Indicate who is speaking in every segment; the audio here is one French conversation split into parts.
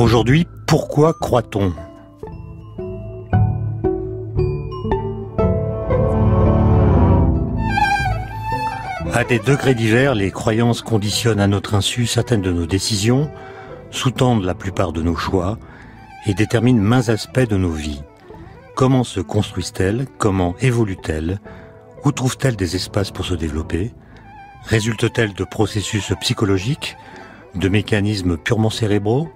Speaker 1: Aujourd'hui, pourquoi croit-on À des degrés divers, les croyances conditionnent à notre insu certaines de nos décisions, sous-tendent la plupart de nos choix et déterminent mains aspects de nos vies. Comment se construisent-elles Comment évoluent-elles Où trouvent-elles des espaces pour se développer Résultent-elles de processus psychologiques De mécanismes purement cérébraux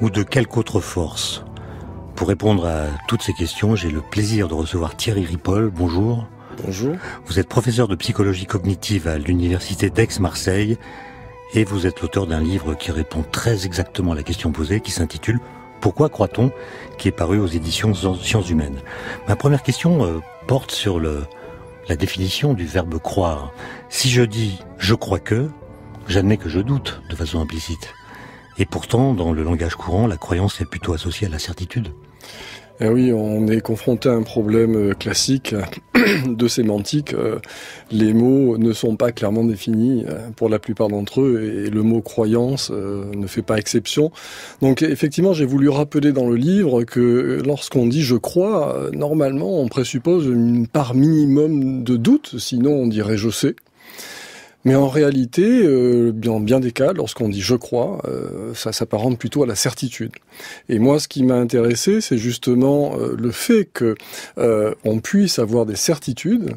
Speaker 1: ou de quelque autre force Pour répondre à toutes ces questions, j'ai le plaisir de recevoir Thierry Ripoll. Bonjour. Bonjour. Vous êtes professeur de psychologie cognitive à l'université d'Aix-Marseille et vous êtes l'auteur d'un livre qui répond très exactement à la question posée qui s'intitule Pourquoi croit-on qui est paru aux éditions Sciences Humaines. Ma première question euh, porte sur le, la définition du verbe croire. Si je dis je crois que, j'admets que je doute de façon implicite. Et pourtant, dans le langage courant, la croyance est plutôt associée à la certitude.
Speaker 2: Eh oui, on est confronté à un problème euh, classique de sémantique. Euh, les mots ne sont pas clairement définis euh, pour la plupart d'entre eux et le mot croyance ne fait pas exception. Donc effectivement, j'ai voulu rappeler dans le livre que lorsqu'on dit je crois, normalement on présuppose une part minimum de doute, sinon on dirait je sais. Mais en réalité, euh, dans bien des cas, lorsqu'on dit je crois, euh, ça s'apparente plutôt à la certitude. Et moi, ce qui m'a intéressé, c'est justement euh, le fait que on puisse avoir des certitudes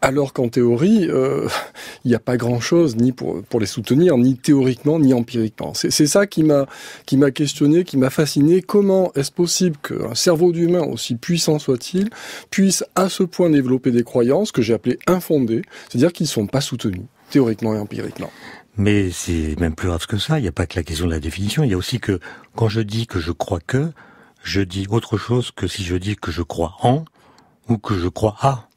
Speaker 2: alors qu'en théorie, il n'y a pas grand-chose ni pour, les soutenir, ni théoriquement, ni empiriquement. C'est ça qui m'a qui m'a questionné, qui m'a fasciné. Comment est-ce possible qu'un cerveau d'humain, aussi puissant soit-il, puisse à ce point développer des croyances que j'ai appelées infondées, c'est-à-dire qu'ils ne sont pas soutenus
Speaker 1: théoriquement et empiriquement. Mais c'est même plus grave que ça. Il n'y a pas que la question de la définition. Il y a aussi que quand je dis que je crois que, je dis autre chose que si je dis que je crois en ou que je crois à.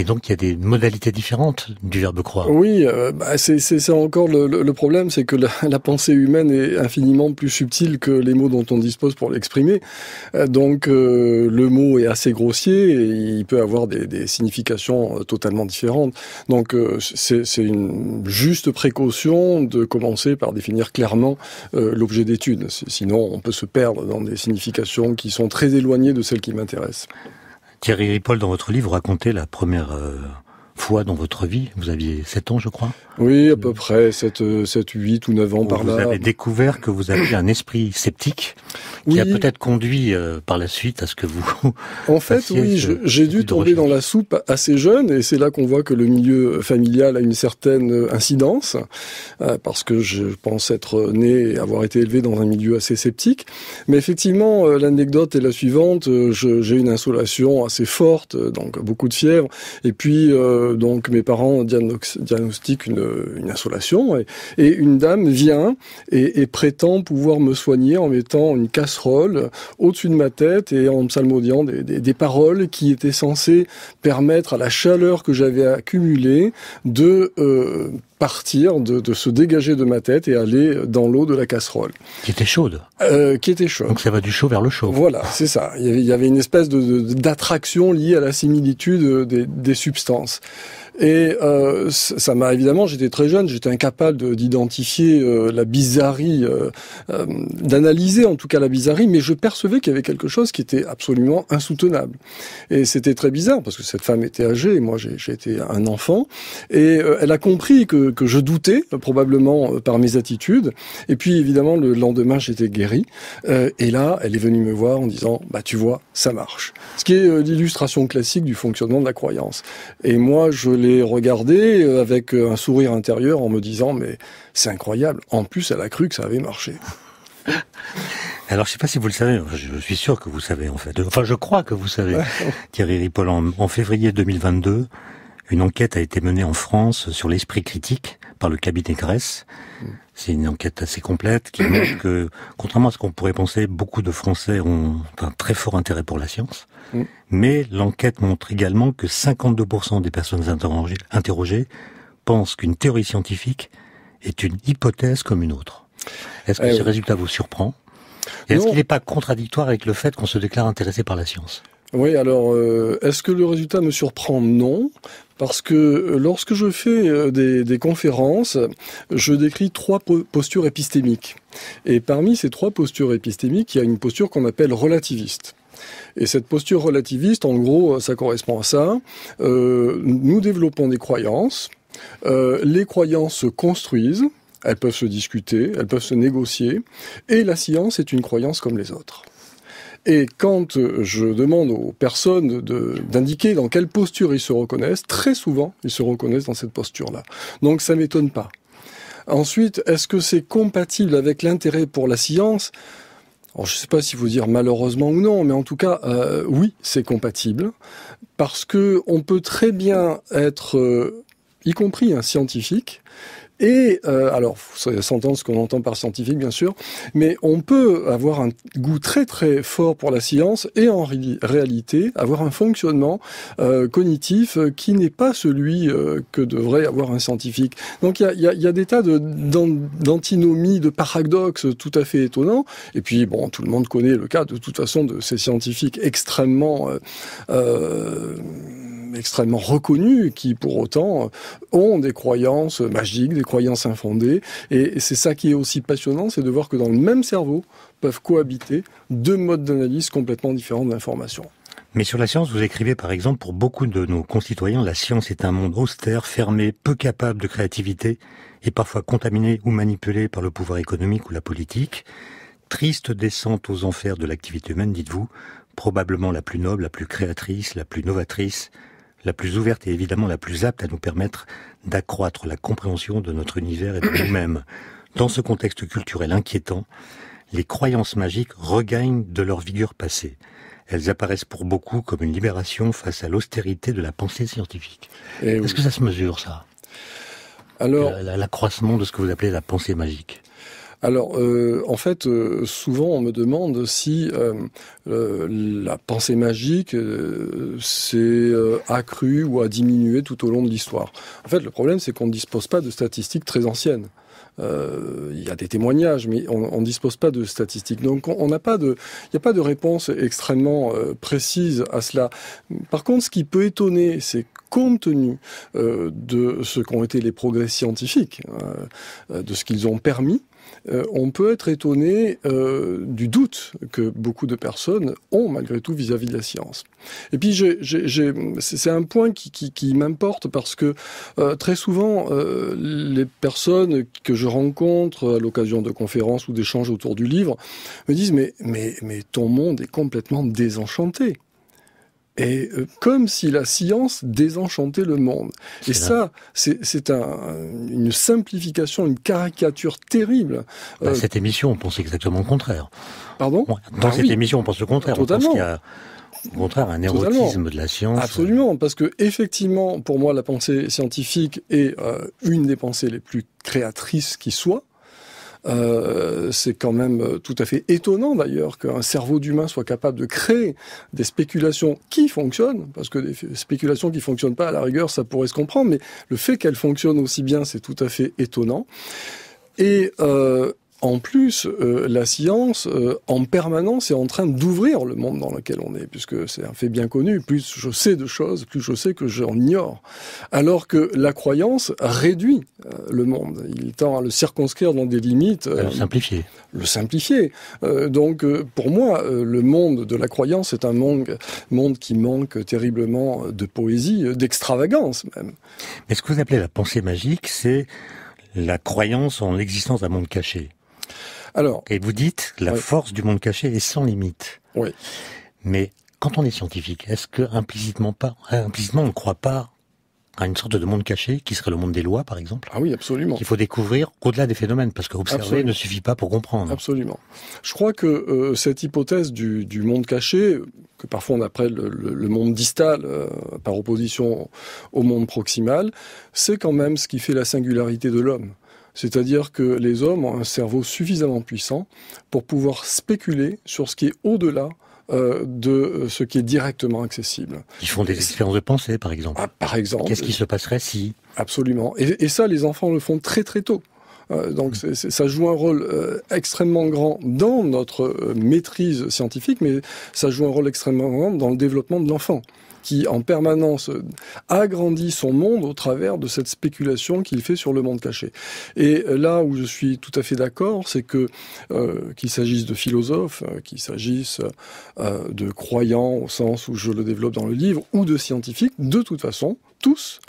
Speaker 1: Et donc il y a des modalités différentes du verbe croire.
Speaker 2: Oui, euh, bah, c'est encore le, problème, c'est que la, pensée humaine est infiniment plus subtile que les mots dont on dispose pour l'exprimer. Euh, donc euh, le mot est assez grossier et il peut avoir des, des significations totalement différentes. Donc c'est une juste précaution de commencer par définir clairement l'objet d'étude. Sinon on peut se perdre dans des significations qui sont très éloignées de celles qui m'intéressent.
Speaker 1: Thierry Ripoll, dans votre livre, racontez la première euh, fois dans votre vie. Vous aviez 7 ans, je crois.
Speaker 2: Oui, à peu près 7, 7 8 ou 9 ans par là. Vous avez
Speaker 1: découvert que vous aviez un esprit sceptique qui a peut-être conduit euh, par la suite à ce que vous. En fait, oui, j'ai dû tomber
Speaker 2: dans la soupe assez jeune, et c'est là qu'on voit que le milieu familial a une certaine euh, incidence, euh, parce que je pense être né et avoir été élevé dans un milieu assez sceptique. Mais effectivement, l'anecdote est la suivante j'ai une insolation assez forte, donc beaucoup de fièvre, et puis donc mes parents diagnostiquent une, une insolation, et, une dame vient et, et prétend pouvoir me soigner en mettant une casse euh, au-dessus de ma tête et en psalmodiant des, paroles qui étaient censées permettre à la chaleur que j'avais accumulée de euh, partir, de, se dégager de ma tête et aller dans l'eau de la casserole. Qui était chaude. Euh, qui était chaude. Donc ça va du chaud vers le chaud. Voilà, c'est ça. Il y, avait, une espèce d'attraction de, d'attraction liée à la similitude des substances. Et euh, ça m'a évidemment, j'étais très jeune, j'étais incapable d'identifier euh, la bizarrerie, euh, euh, d'analyser en tout cas la bizarrerie, mais je percevais qu'il y avait quelque chose qui était absolument insoutenable. Et c'était très bizarre parce que cette femme était âgée, et moi j'ai un enfant, et elle a compris que, que je doutais probablement par mes attitudes. Et puis évidemment le lendemain j'étais guéri, et là elle est venue me voir en disant bah tu vois ça marche, ce qui est l'illustration classique du fonctionnement de la croyance. Et moi je l'ai regardé euh, avec euh, un sourire intérieur en me disant mais c'est incroyable. En plus, elle a cru que ça avait marché. Alors, je sais pas
Speaker 1: si vous le savez, je suis sûr que vous savez en fait. Enfin, je crois que vous savez. Thierry Ripoll, en février 2022, une enquête a été menée en France sur l'esprit critique par le cabinet Grèce. Mm. C'est une enquête assez complète qui montre que, contrairement à ce qu'on pourrait penser, beaucoup de Français ont un très fort intérêt pour la science. Mm. Mais l'enquête montre également que 52% des personnes interrogées, pensent qu'une théorie scientifique est une hypothèse comme une autre. Est-ce que eh ce résultat vous surprend Est-ce qu'il n'est pas contradictoire avec le fait qu'on se déclare intéressé par la science
Speaker 2: oui, alors, euh, est-ce que le résultat me surprend Non, parce que euh, lorsque je fais euh, des, conférences, je décris trois postures épistémiques. Et parmi ces trois postures épistémiques, il y a une posture qu'on appelle relativiste. Et cette posture relativiste, en gros, ça correspond à ça. nous développons des croyances. les croyances se construisent, elles peuvent se discuter, elles peuvent se négocier, et la science est une croyance comme les autres. Et quand euh, je demande aux personnes d'indiquer dans quelle posture ils se reconnaissent, très souvent, ils se reconnaissent dans cette posture-là. Donc ça ne m'étonne pas. Ensuite, est-ce que c'est compatible avec l'intérêt pour la science je ne sais pas si vous dire malheureusement ou non, mais en tout cas, euh, oui, c'est compatible, parce qu'on peut très bien être, euh, y compris un scientifique, et euh, alors, c'est sentence qu'on entend par scientifique, bien sûr, mais on peut avoir un goût très très fort pour la science et en réalité avoir un fonctionnement euh, cognitif euh, qui n'est pas celui euh, que devrait avoir un scientifique. Donc il y a, des tas d'antinomies, de, paradoxes tout à fait étonnants. Et puis, bon, tout le monde connaît le cas de toute façon de ces scientifiques extrêmement extrêmement reconnus qui, pour autant, ont des croyances magiques, des croyances infondées. Et c'est ça qui est aussi passionnant, c'est de voir que dans le même cerveau peuvent cohabiter deux modes d'analyse complètement différents d'informations.
Speaker 1: Mais sur la science, vous écrivez par exemple, pour beaucoup de nos concitoyens, la science est un monde austère, fermé, peu capable de créativité et parfois contaminé ou manipulé par le pouvoir économique ou la politique. Triste descente aux enfers de l'activité humaine, dites-vous, probablement la plus noble, la plus créatrice, la plus novatrice, la plus ouverte et évidemment la plus apte à nous permettre d'accroître la compréhension de notre univers et de nous-mêmes. Dans ce contexte culturel inquiétant, les croyances magiques regagnent de leur vigueur passée. Elles apparaissent pour beaucoup comme une libération face à l'austérité de la pensée scientifique. Eh Est-ce que ça se mesure, ça Alors, euh, l'accroissement de ce que vous appelez la pensée magique
Speaker 2: alors, euh, en fait, euh, souvent on me demande si euh, la pensée magique s'est accrue ou a diminué tout au long de l'histoire. En fait, le problème, c'est qu'on ne dispose pas de statistiques très anciennes il y a des témoignages, mais on ne dispose pas de statistiques. Donc on n'a pas de, il n'y a pas de réponse extrêmement précise à cela. Par contre, ce qui peut étonner, c'est compte tenu de ce qu'ont été les progrès scientifiques, de ce qu'ils ont permis, euh, on peut être étonné euh, du doute que beaucoup de personnes ont malgré tout vis-à-vis de la science. Et puis c'est un point qui, m'importe parce que euh, très souvent les personnes que je rencontre à l'occasion de conférences ou d'échanges autour du livre me disent mais ton monde est complètement désenchanté. Et euh, comme si la science désenchantait le monde. Et ça, c'est un, une simplification, une caricature terrible. Dans bah, euh, cette émission, on pense exactement le contraire. Pardon Dans
Speaker 1: bah cette émission, on pense le contraire. Totalement. On pense au contraire, un érotisme de la
Speaker 2: science. Absolument, parce que effectivement, pour moi, la pensée scientifique est euh, une des pensées les plus créatrices qui soit. Euh, c'est quand même euh, tout à fait étonnant d'ailleurs qu'un cerveau d'humain soit capable de créer des spéculations qui fonctionnent, parce que des spéculations qui fonctionnent pas à la rigueur, ça pourrait se comprendre, mais le fait qu'elles fonctionnent aussi bien, c'est tout à fait étonnant. Et euh, en plus, euh, la science, euh, en permanence, est en train d'ouvrir le monde dans lequel on est, puisque c'est un fait bien connu. Plus je sais de choses, plus je sais que j'en ignore. Alors que la croyance réduit euh, le monde. Il tend à le circonscrire dans des limites. le simplifier. Le simplifier. donc, pour moi, le monde de la croyance est un monde, monde qui manque terriblement de poésie, d'extravagance même.
Speaker 1: Mais ce que vous appelez la pensée magique, c'est la croyance en l'existence d'un monde caché et vous dites, la force du monde caché est sans limite. Oui. Mais quand on est scientifique, est-ce que implicitement pas, hein, implicitement on ne croit pas à une sorte de monde caché qui serait le monde des lois, par exemple
Speaker 2: Ah oui, absolument.
Speaker 1: Qu'il faut découvrir au-delà des phénomènes, parce qu'observer ne suffit pas pour comprendre.
Speaker 2: Absolument. Je crois que euh, cette hypothèse du, monde caché, que parfois on appelle le, monde distal euh, par opposition au monde proximal, c'est quand même ce qui fait la singularité de l'homme. C'est-à-dire que les hommes ont un cerveau suffisamment puissant pour pouvoir spéculer sur ce qui est au-delà euh, de euh, ce qui est directement accessible. Ils font des expériences de pensée, par exemple. Ah, par exemple. Qu'est-ce qui se passerait si Absolument. Et, ça, les enfants le font très très tôt euh, donc mm. ça joue un rôle extrêmement grand dans notre maîtrise scientifique, mais ça joue un rôle extrêmement grand dans le développement de l'enfant qui en permanence agrandit son monde au travers de cette spéculation qu'il fait sur le monde caché. Et euh, là où je suis tout à fait d'accord, c'est que euh, qu'il s'agisse de philosophes, euh, qu'il s'agisse de croyants au sens où je le développe dans le livre, ou de scientifiques, de toute façon, tous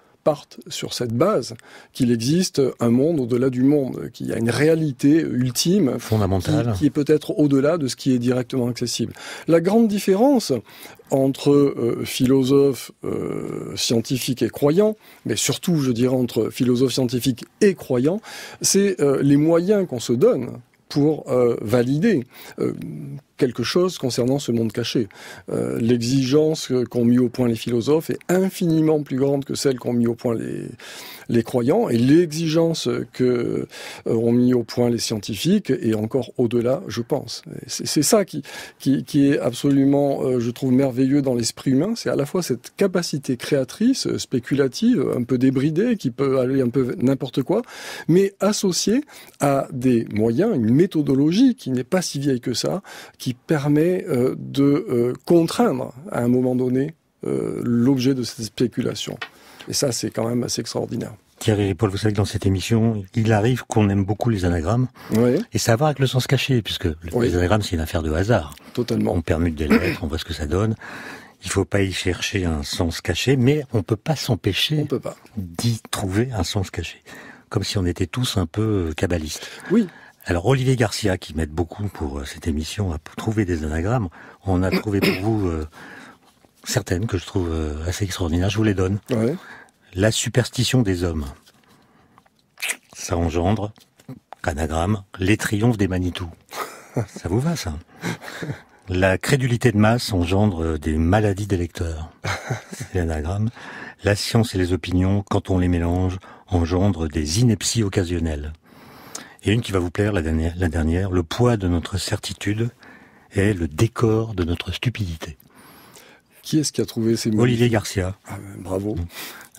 Speaker 2: sur cette base qu'il existe un monde au-delà du monde, qu'il y a une réalité ultime, fondamentale, qui, est peut-être au-delà de ce qui est directement accessible. La grande différence entre euh, philosophes euh, scientifiques et croyants, mais surtout, je dirais, entre philosophes scientifiques et croyants, c'est euh, les moyens qu'on se donne pour valider quelque chose concernant ce monde caché. Euh, l'exigence qu'ont mis au point les philosophes est infiniment plus grande que celle qu'ont mis au point les, les croyants et l'exigence que euh, ont mis au point les scientifiques est encore au-delà, je pense. C'est ça qui, qui, est absolument, euh, je trouve, merveilleux dans l'esprit humain. C'est à la fois cette capacité créatrice, spéculative, un peu débridée, qui peut aller un peu n'importe quoi, mais associée à des moyens, une méthodologie qui n'est pas si vieille que ça, qui permet euh, de euh, contraindre à un moment donné euh, l'objet de cette spéculation. Et ça, c'est quand même assez extraordinaire.
Speaker 1: Thierry Paul, vous savez que dans cette émission, il arrive qu'on aime beaucoup les anagrammes. Et ça va avec le sens caché, puisque les anagrammes, c'est une affaire de hasard. Totalement. On permute des lettres, on voit ce que ça donne. Il faut pas y chercher un sens caché, mais on peut pas s'empêcher d'y trouver un sens caché. Comme si on était tous un peu kabbalistes. Oui. Alors Olivier Garcia, qui m'aide beaucoup pour euh, cette émission, à trouver des anagrammes, on a trouvé pour vous euh, certaines que je trouve euh, assez extraordinaires. Je vous les donne. La superstition des hommes. Ça engendre, anagramme, les triomphes des Manitous. ça vous va ça La crédulité de masse engendre des maladies des lecteurs. C'est l'anagramme. La science et les opinions, quand on les mélange, engendrent des inepties occasionnelles. Et une qui va vous plaire, la dernière, la dernière, le poids de notre certitude est le décor de notre stupidité.
Speaker 2: Qui est-ce qui a trouvé ces mots Olivier
Speaker 1: Garcia. Ah, bravo. Mm.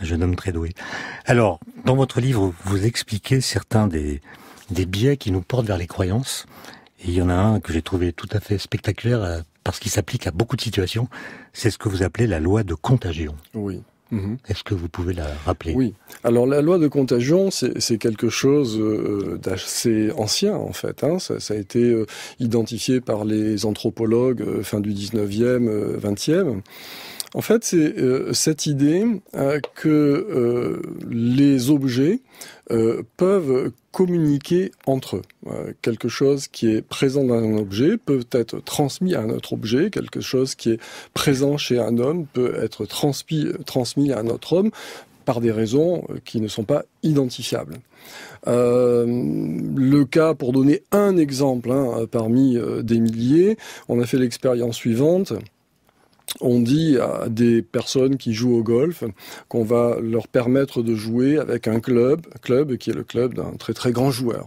Speaker 1: Un jeune homme très doué. Alors, dans votre livre, vous expliquez certains des, des biais qui nous portent vers les croyances. Et il y en a un que j'ai trouvé tout à fait spectaculaire euh, parce qu'il s'applique à beaucoup de situations. C'est ce que vous appelez la loi de contagion.
Speaker 2: Oui. Mhm. Est-ce que vous pouvez la rappeler Oui. Alors la loi de contagion, c'est quelque chose euh, d'assez ancien en fait. Hein. Ça, a été euh, identifié par les anthropologues euh, fin du 19e, 20e. En fait, c'est euh, cette idée euh, que euh, les objets peuvent communiquer entre eux. quelque chose qui est présent dans un objet peut être transmis à un autre objet, quelque chose qui est présent chez un homme peut être transmis, à un autre homme par des raisons qui ne sont pas identifiables. le cas, pour donner un exemple hein, parmi des milliers, on a fait l'expérience suivante on dit à des personnes qui jouent au golf qu'on va leur permettre de jouer avec un club, club qui est le club d'un très très grand joueur.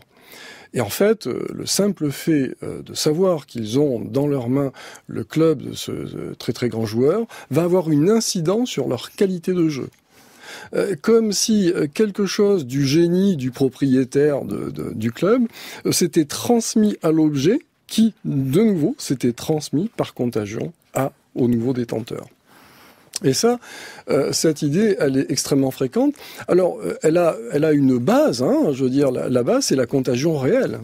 Speaker 2: Et en fait, euh, le simple fait euh, de savoir qu'ils ont dans leurs mains le club de ce très très grand joueur va avoir une incidence sur leur qualité de jeu euh, comme si quelque chose du génie du propriétaire du club s'était transmis à l'objet qui, de nouveau, s'était transmis par contagion à au nouveau détenteur. Et ça, euh, cette idée, elle est extrêmement fréquente. Alors, euh, elle, a, elle a une base, hein, je veux dire, la, base, c'est la contagion réelle.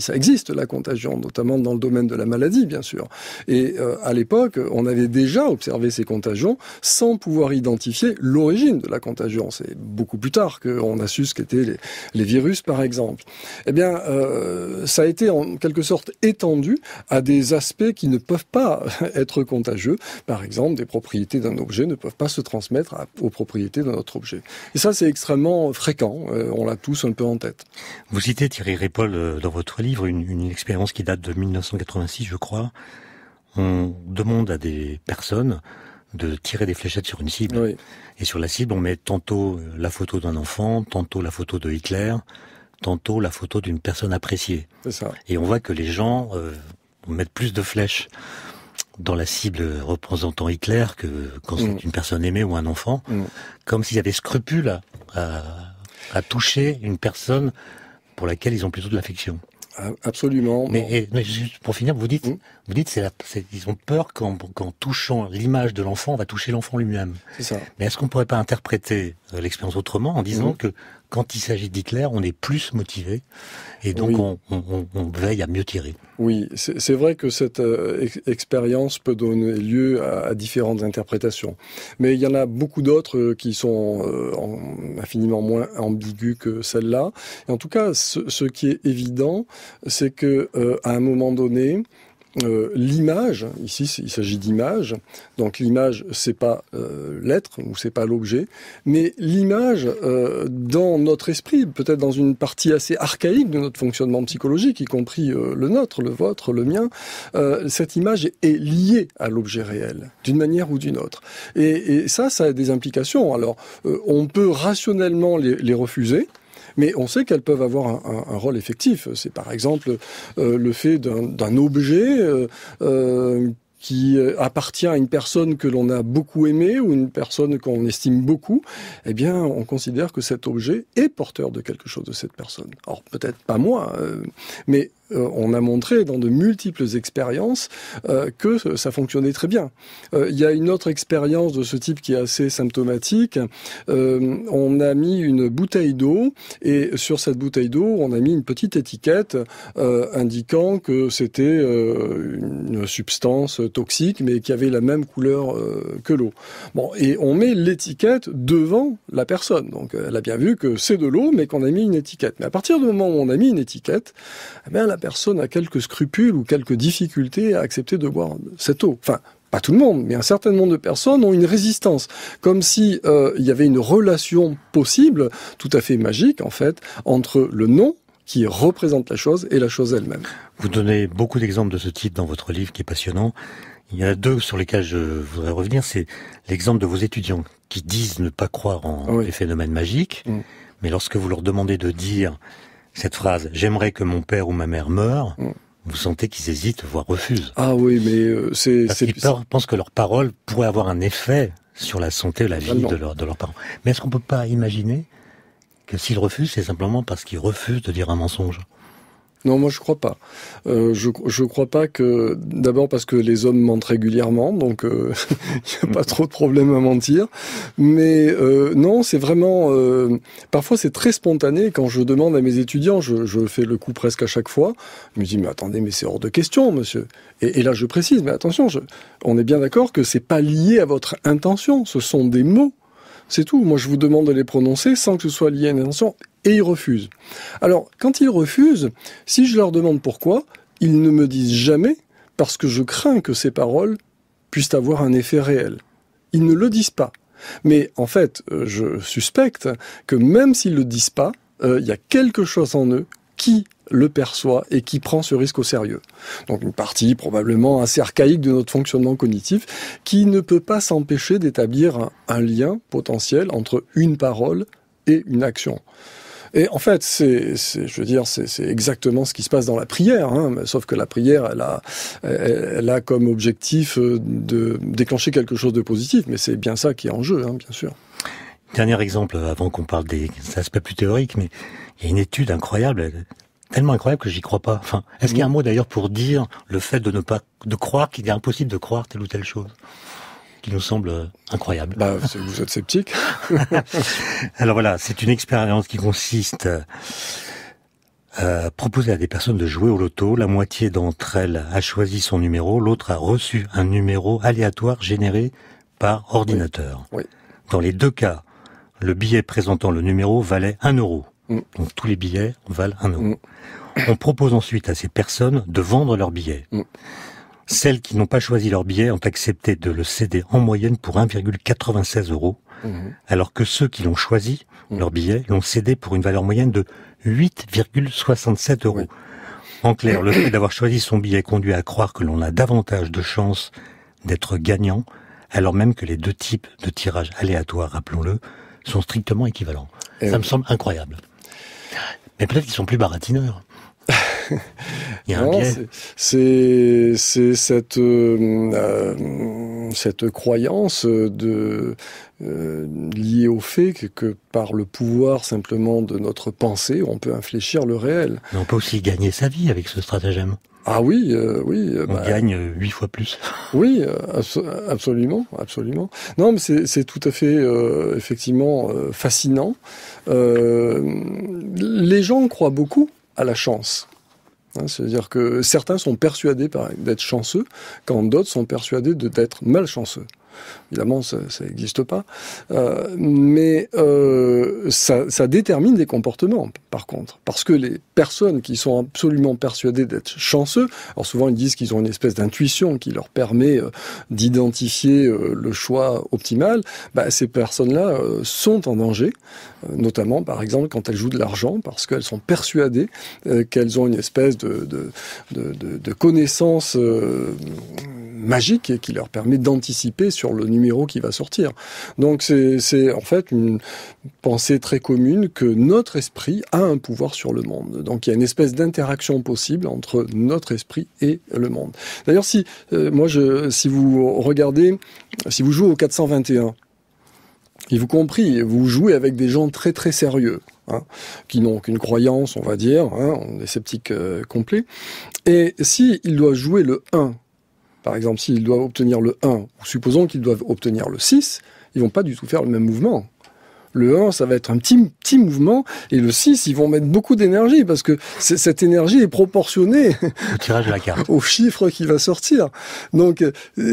Speaker 2: ça existe, la contagion, notamment dans le domaine de la maladie, bien sûr. Et euh, à l'époque, on avait déjà observé ces contagions sans pouvoir identifier l'origine de la contagion. C'est beaucoup plus tard qu'on a su ce qu'étaient les, virus, par exemple. Eh bien, ça a été en quelque sorte étendu à des aspects qui ne peuvent pas être contagieux, par exemple des propriétés d'un ne peuvent pas se transmettre aux propriétés d'un autre objet. Et ça, c'est extrêmement fréquent. Euh, on l'a tous un peu en tête.
Speaker 1: Vous citez Thierry Répol euh, dans votre livre une, expérience qui date de 1986, je crois. On demande à des personnes de tirer des fléchettes sur une cible. Et sur la cible, on met tantôt euh, la photo d'un enfant, tantôt la photo de Hitler, tantôt la photo d'une personne appréciée. Et on voit que les gens mettent plus de flèches dans la cible représentant Hitler que quand c'est mm. une personne aimée ou un enfant, mm. comme s'ils avaient scrupule à, à, toucher une personne pour laquelle ils ont plutôt de l'affection. Ah, absolument. Mais, juste pour finir, vous dites, mm. vous dites, c'est ils ont peur qu'en touchant l'image de l'enfant, on va toucher l'enfant lui-même. C'est ça. Mais est-ce qu'on pourrait pas interpréter euh, l'expérience autrement en disant que quand il s'agit d'Hitler, on est plus motivé et donc on, veille à mieux tirer.
Speaker 2: Oui, c'est vrai que cette euh, expérience peut donner lieu à, différentes interprétations. Mais il y en a beaucoup d'autres euh, qui sont euh, infiniment moins ambiguës que celle-là. En tout cas, ce, qui est évident, c'est que à un moment donné, euh, l'image, ici il s'agit d'image, donc l'image c'est pas euh, l'être ou c'est pas l'objet, mais l'image euh, dans notre esprit, peut-être dans une partie assez archaïque de notre fonctionnement psychologique, y compris le nôtre, le vôtre, le mien, cette image est liée à l'objet réel, d'une manière ou d'une autre. Et, ça, ça a des implications. Alors on peut rationnellement les refuser, mais on sait qu'elles peuvent avoir un, rôle effectif. C'est par exemple euh, le fait d'un objet euh, euh, qui appartient à une personne que l'on a beaucoup aimée ou une personne qu'on estime beaucoup, eh bien, on considère que cet objet est porteur de quelque chose de cette personne. Or, peut-être pas moi, mais euh, on a montré dans de multiples expériences euh, que ça fonctionnait très bien. Euh, il y a une autre expérience de ce type qui est assez symptomatique. on a mis une bouteille d'eau et sur cette bouteille d'eau, on a mis une petite étiquette indiquant que c'était une substance toxique mais qui avait la même couleur que l'eau. Bon, et on met l'étiquette devant la personne. Donc elle a bien vu que c'est de l'eau mais qu'on a mis une étiquette. Mais à partir du moment où on a mis une étiquette, eh ben, personne a quelques scrupules ou quelques difficultés à accepter de boire cette eau. Enfin, pas tout le monde, mais un certain nombre de personnes ont une résistance, comme si euh, il y avait une relation possible, tout à fait magique en fait, entre le nom qui représente la chose et la chose elle-même.
Speaker 1: Vous donnez beaucoup d'exemples de ce type dans votre livre qui est passionnant. Il y en a deux sur lesquels je voudrais revenir, c'est l'exemple de vos étudiants qui disent ne pas croire en les phénomènes magiques, mm. mais lorsque vous leur demandez de dire cette phrase J'aimerais que mon père ou ma mère meure. Mm. Vous sentez qu'ils hésitent, voire refusent.
Speaker 2: Ah oui, mais euh, c'est. Parce qu'ils
Speaker 1: pensent que leurs paroles pourraient avoir un effet sur la santé ou la vie de, de leurs parents. Mais est-ce qu'on peut pas imaginer que s'ils refusent, c'est simplement parce qu'ils refusent de dire un mensonge
Speaker 2: non, moi je crois pas. Euh, je je crois pas que d'abord parce que les hommes mentent régulièrement, donc il euh, n'y a pas trop de problème à mentir. Mais euh, non, c'est vraiment. parfois c'est très spontané. Quand je demande à mes étudiants, je, fais le coup presque à chaque fois. je me dis mais attendez, mais c'est hors de question, monsieur. Et, et, là je précise, mais attention, je, on est bien d'accord que c'est pas lié à votre intention. Ce sont des mots. C'est tout. Moi, je vous demande de les prononcer sans que ce soit lié à une intention et ils refusent. Alors, quand ils refusent, si je leur demande pourquoi, ils ne me disent jamais parce que je crains que ces paroles puissent avoir un effet réel. Ils ne le disent pas. Mais en fait, euh, je suspecte que même s'ils ne le disent pas, euh, il y a quelque chose en eux qui le perçoit et qui prend ce risque au sérieux. Donc une partie probablement assez archaïque de notre fonctionnement cognitif qui ne peut pas s'empêcher d'établir un, lien potentiel entre une parole et une action. Et en fait, c'est, je veux dire, c'est exactement ce qui se passe dans la prière, hein, sauf que la prière, elle a, comme objectif euh, de déclencher quelque chose de positif, mais c'est bien ça qui est en jeu, hein, bien sûr.
Speaker 1: Dernier exemple, avant qu'on parle des aspects plus théoriques, mais il y a une étude incroyable tellement incroyable que j'y crois pas. Enfin, est-ce qu'il y a un mot d'ailleurs pour dire le fait de ne pas de croire qu'il est impossible de croire telle ou telle chose qui nous semble euh, incroyable. Bah, vous êtes sceptique. Alors voilà, c'est une expérience qui consiste euh, à proposer à des personnes de jouer au loto. La moitié d'entre elles a choisi son numéro, l'autre a reçu un numéro aléatoire généré par ordinateur. Oui. Dans les deux cas, le billet présentant le numéro valait un euro. Mm. Donc tous les billets valent un euro. Mm. On propose ensuite à ces personnes de vendre leurs billets. Mm. Celles qui n'ont pas choisi leur billet ont accepté de le céder en moyenne pour 1,96 euros, mm-hmm. alors que ceux qui l'ont choisi, leur billet, l'ont cédé pour une valeur moyenne de 8,67 euros. En clair, le fait d'avoir choisi son billet conduit à croire que l'on a davantage de chances d'être gagnant, alors même que les deux types de tirages aléatoires, rappelons-le, sont strictement équivalents. Ça me semble incroyable. Mais peut-être qu'ils sont plus baratineurs.
Speaker 2: Il y a non, C'est cette, euh, euh, cette croyance de, euh, liée au fait que, par le pouvoir simplement de notre pensée, on peut infléchir le réel. on peut aussi gagner sa vie avec ce stratagème. Ah oui, euh, oui. Euh, On bah, gagne euh, huit fois plus. oui, absolument, absolument. Non, mais c'est tout à fait effectivement fascinant. les gens croient beaucoup à la chance. Hein, c'est-à-dire que certains sont persuadés d'être chanceux, quand d'autres sont persuadés d'être malchanceux. Évidemment, ça n'existe pas. Euh, mais euh, ça, détermine des comportements, par contre. Parce que les personnes qui sont absolument persuadées d'être chanceux, alors souvent ils disent qu'ils ont une espèce d'intuition qui leur permet euh, d'identifier le choix optimal, bah, ces personnes-là sont en danger, notamment par exemple quand elles jouent de l'argent, parce qu'elles sont persuadées qu'elles ont une espèce de, de connaissance magique et qui leur permet d'anticiper sur le numéro qui va sortir. Donc c'est en fait une pensée très commune que notre esprit a un pouvoir sur le monde. Donc il y a une espèce d'interaction possible entre notre esprit et le monde. D'ailleurs, si euh, moi si vous regardez, si vous jouez au 421, et vous compris, vous jouez avec des gens très très sérieux, hein, qui n'ont qu'une croyance, on va dire, hein, on est sceptique euh, complet. Et si il doit jouer le 1 par exemple, s'ils doivent obtenir le 1, ou supposons qu'ils doivent obtenir le 6, ils vont pas du tout faire le même mouvement. Le 1, ça va être un petit, petit mouvement, et le 6, ils vont mettre beaucoup d'énergie, parce que cette énergie est proportionnée au, chiffre qui va sortir. Donc,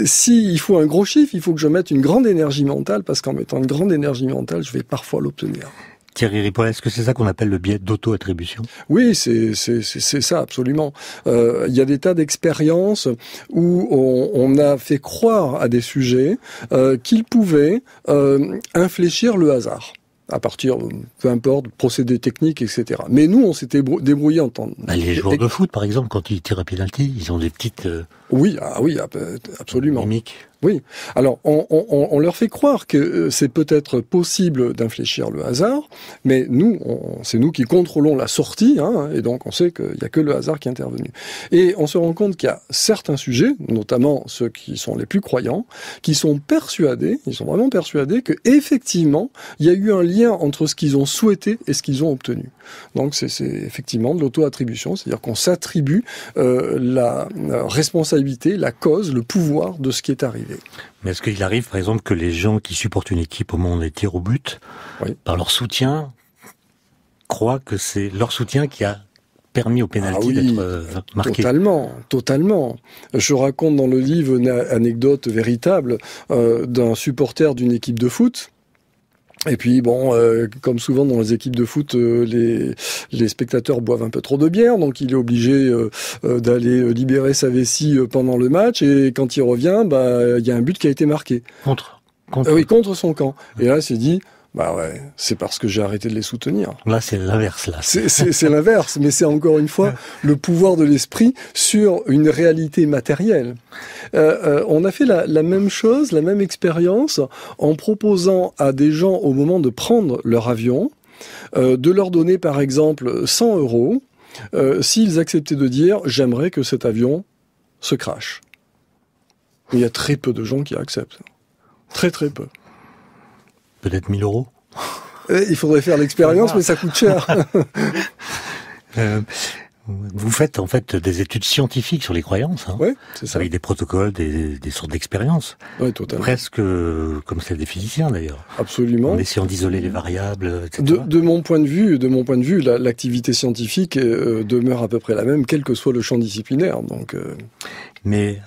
Speaker 2: s'il euh, si faut un gros chiffre, il faut que je mette une grande énergie mentale, parce qu'en mettant une grande énergie mentale, je vais parfois l'obtenir.
Speaker 1: Thierry Ripoll, est-ce que c'est ça qu'on appelle le biais d'auto-attribution
Speaker 2: Oui, c'est ça, absolument. Euh, il y a des tas d'expériences où on, a fait croire à des sujets euh, qu'ils pouvaient euh, infléchir le hasard à partir, peu importe, procédés techniques, etc. Mais nous, on s'était débrouillé en temps. Bah, les
Speaker 1: joueurs de foot, par exemple, quand ils tirent à penalty, ils ont des petites.
Speaker 2: Oui, ah oui, ah, bah, absolument. Oui. Alors, on, leur fait croire que euh, c'est peut-être possible d'infléchir le hasard, mais nous, c'est nous qui contrôlons la sortie, hein, et donc on sait qu'il n'y a que le hasard qui est intervenu. Et on se rend compte qu'il y a certains sujets, notamment ceux qui sont les plus croyants, qui sont persuadés, ils sont vraiment persuadés que effectivement, il y a eu un lien entre ce qu'ils ont souhaité et ce qu'ils ont obtenu. Donc, c'est effectivement de l'auto-attribution, c'est-à-dire qu'on s'attribue euh, la euh, responsabilité, la cause, le pouvoir de ce qui est arrivé.
Speaker 1: Mais est-ce qu'il arrive, par exemple, que les gens qui supportent une équipe au moment des tirs au but, par leur soutien, croient que c'est leur soutien qui a permis au ah pénalty d'être euh,
Speaker 2: marqué. Totalement, totalement. Je raconte dans le livre une anecdote véritable euh, d'un supporter d'une équipe de foot et puis bon, euh, comme souvent dans les équipes de foot, euh, les, spectateurs boivent un peu trop de bière, donc il est obligé euh, d'aller libérer sa vessie pendant le match. Et quand il revient, bah il y a un but qui a été marqué. Contre. contre. Ah oui, contre son camp. Et là, c'est dit, bah ouais, c'est parce que j'ai arrêté de les soutenir.
Speaker 1: Là, c'est l'inverse, là. C'est
Speaker 2: l'inverse, mais c'est encore une fois le pouvoir de l'esprit sur une réalité matérielle. Euh, euh, on a fait la, même chose, la même expérience, en proposant à des gens, au moment de prendre leur avion, euh, de leur donner, par exemple, 100 euros, s'ils acceptaient de dire « j'aimerais que cet avion se crache ». Il y a très peu de gens qui acceptent. Très très peu peut-être 1000 euros. Eh, il faudrait faire l'expérience, mais ça coûte cher.
Speaker 1: Euh, vous faites en fait des études scientifiques sur les croyances, hein, ça. avec des protocoles, des, des sortes d'expériences, presque euh, comme celles des physiciens d'ailleurs. Absolument. En essayant d'isoler les variables. Etc. De,
Speaker 2: mon point de vue, de mon point de vue, l'activité scientifique euh, demeure à peu près la même, quel que soit le champ disciplinaire. Donc.
Speaker 1: Mais